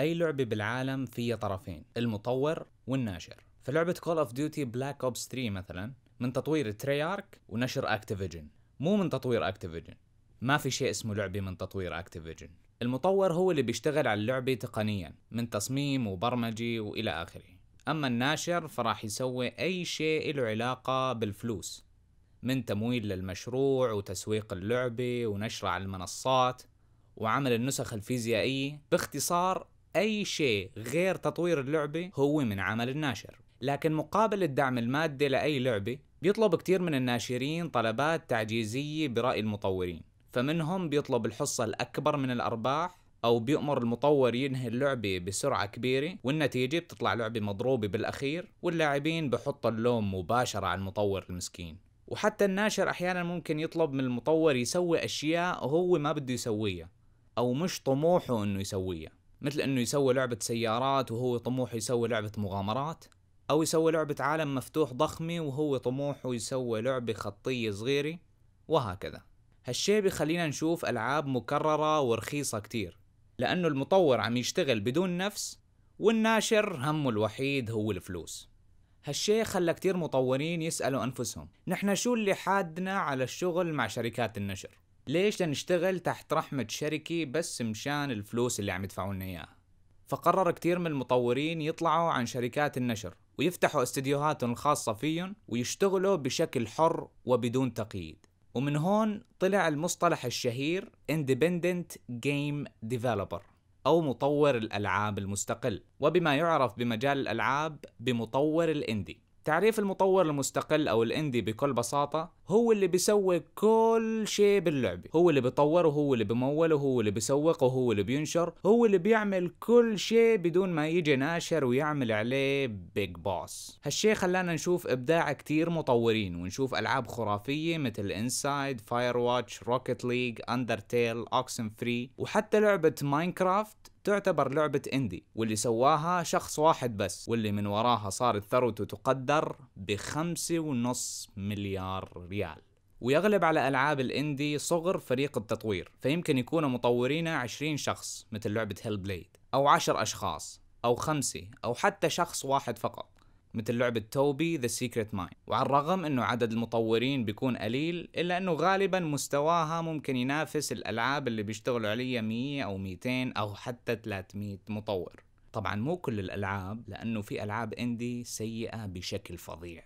أي لعبة بالعالم فيها طرفين المطور والناشر فلعبة كول اوف ديوتي بلاك اوبس 3 مثلا من تطوير تريارك ونشر اكتيفيجن مو من تطوير اكتيفيجن ما في شيء اسمه لعبة من تطوير اكتيفيجن المطور هو اللي بيشتغل على اللعبة تقنيا من تصميم وبرمجي والى اخره اما الناشر فراح يسوي اي شيء له علاقة بالفلوس من تمويل للمشروع وتسويق اللعبة ونشرها على المنصات وعمل النسخ الفيزيائية باختصار أي شيء غير تطوير اللعبة هو من عمل الناشر لكن مقابل الدعم المادي لأي لعبة بيطلب كثير من الناشرين طلبات تعجيزية برأي المطورين فمنهم بيطلب الحصة الأكبر من الأرباح أو بيأمر المطور ينهي اللعبة بسرعة كبيرة والنتيجة بتطلع لعبة مضروبة بالأخير واللاعبين بحطوا اللوم مباشرة على المطور المسكين وحتى الناشر أحيانا ممكن يطلب من المطور يسوي أشياء هو ما بده يسويها أو مش طموحه أنه يسويها مثل انه يسوي لعبة سيارات وهو طموحه يسوي لعبة مغامرات او يسوي لعبة عالم مفتوح ضخمة وهو طموحه يسوي لعبة خطية صغيرة وهكذا هالشي بخلينا نشوف العاب مكررة ورخيصة كتير لانه المطور عم يشتغل بدون نفس والناشر همه الوحيد هو الفلوس هالشي خلى كتير مطورين يسألوا أنفسهم نحن شو اللي حادنا على الشغل مع شركات النشر ليش لنشتغل تحت رحمة شركة بس مشان الفلوس اللي عم يدفعوا لنا إياها فقرر كتير من المطورين يطلعوا عن شركات النشر ويفتحوا استديوهاتهم الخاصة فيهم ويشتغلوا بشكل حر وبدون تقييد ومن هون طلع المصطلح الشهير Independent Game Developer أو مطور الألعاب المستقل وبما يعرف بمجال الألعاب بمطور الإندي تعريف المطور المستقل أو الإندي بكل بساطة هو اللي بيسوي كل شيء باللعبة هو اللي بيطوره هو اللي بموله هو اللي بيسوقه هو اللي بينشر هو اللي بيعمل كل شيء بدون ما يجي ناشر ويعمل عليه بيج باس هالشيء خلانا نشوف ابداع كتير مطورين ونشوف العاب خرافية مثل انسايد فاير واتش روكيت ليج اندرتيل اوكسن فري وحتى لعبة ماينكرافت تعتبر لعبة اندي واللي سواها شخص واحد بس واللي من وراها صارت ثروته تقدر بخمسة ونص مليار ريال ريال ويغلب على ألعاب الإندي صغر فريق التطوير فيمكن يكونوا مطورين 20 شخص مثل لعبة هيل بليد أو 10 أشخاص أو خمسة أو حتى شخص واحد فقط مثل لعبة توبي ذا سيكريت ماين وعلى الرغم أنه عدد المطورين بيكون قليل إلا أنه غالبا مستواها ممكن ينافس الألعاب اللي بيشتغلوا عليها 100 أو 200 أو حتى 300 مطور طبعا مو كل الألعاب لأنه في ألعاب اندي سيئة بشكل فظيع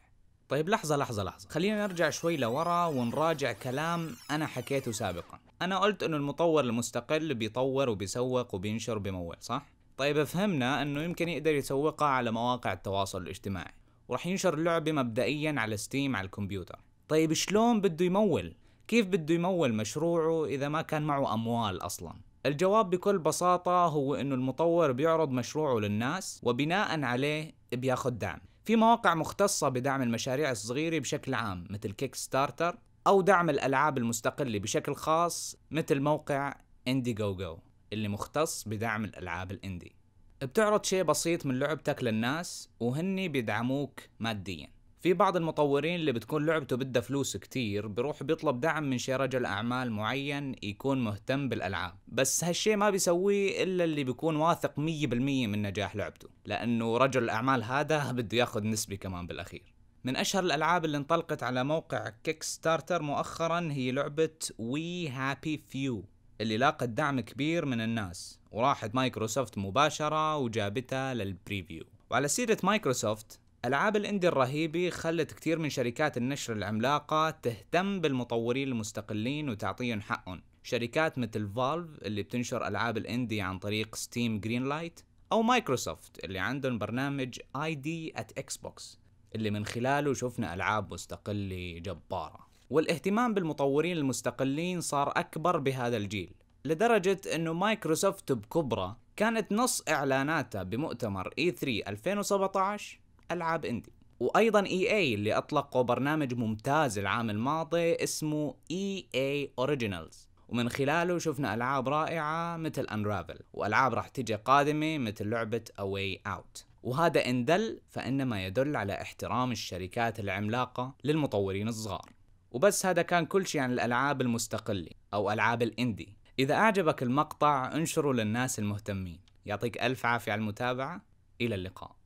طيب لحظة لحظة لحظة خلينا نرجع شوي لورا ونراجع كلام أنا حكيته سابقا أنا قلت أنه المطور المستقل بيطور وبيسوق وبينشر وبيمول صح؟ طيب فهمنا أنه يمكن يقدر يسوقها على مواقع التواصل الاجتماعي ورح ينشر اللعبة مبدئيا على ستيم على الكمبيوتر طيب شلون بده يمول؟ كيف بده يمول مشروعه إذا ما كان معه أموال أصلا؟ الجواب بكل بساطة هو أنه المطور بيعرض مشروعه للناس وبناء عليه بياخد دعم في مواقع مختصة بدعم المشاريع الصغيرة بشكل عام مثل كيك ستارتر أو دعم الألعاب المستقلة بشكل خاص مثل موقع اندي جو جو اللي مختص بدعم الألعاب الاندي بتعرض شيء بسيط من لعبتك للناس وهني بيدعموك مادياً في بعض المطورين اللي بتكون لعبته بدها فلوس كتير بروح بيطلب دعم من شي رجل أعمال معين يكون مهتم بالألعاب بس هالشي ما بيسويه إلا اللي بيكون واثق 100% من نجاح لعبته لأنه رجل الأعمال هذا بده ياخذ نسبة كمان بالأخير من أشهر الألعاب اللي انطلقت على موقع كيك ستارتر مؤخرا هي لعبة وي هابي فيو اللي لاقت دعم كبير من الناس وراحت مايكروسوفت مباشرة وجابتها للبريفيو وعلى سيرة مايكروسوفت ألعاب الاندي الرهيبة خلت كثير من شركات النشر العملاقة تهتم بالمطورين المستقلين وتعطيهم حقهم شركات مثل فالف اللي بتنشر ألعاب الاندي عن طريق ستيم جرين لايت أو مايكروسوفت اللي عندهم برنامج اي دي ات اكس بوكس اللي من خلاله شفنا ألعاب مستقلة جبارة والاهتمام بالمطورين المستقلين صار أكبر بهذا الجيل لدرجة أنه مايكروسوفت بكبرى كانت نص إعلاناتها بمؤتمر E3 2017 ألعاب إندي وايضا اي اي اللي اطلقوا برنامج ممتاز العام الماضي اسمه اي اي اوريجينالز ومن خلاله شفنا العاب رائعه مثل انرافل والعاب راح تجي قادمه مثل لعبه اواي اوت وهذا ان دل فانما يدل على احترام الشركات العملاقه للمطورين الصغار وبس هذا كان كل شيء عن الالعاب المستقله او العاب الاندي اذا اعجبك المقطع انشره للناس المهتمين يعطيك الف عافيه على المتابعه الى اللقاء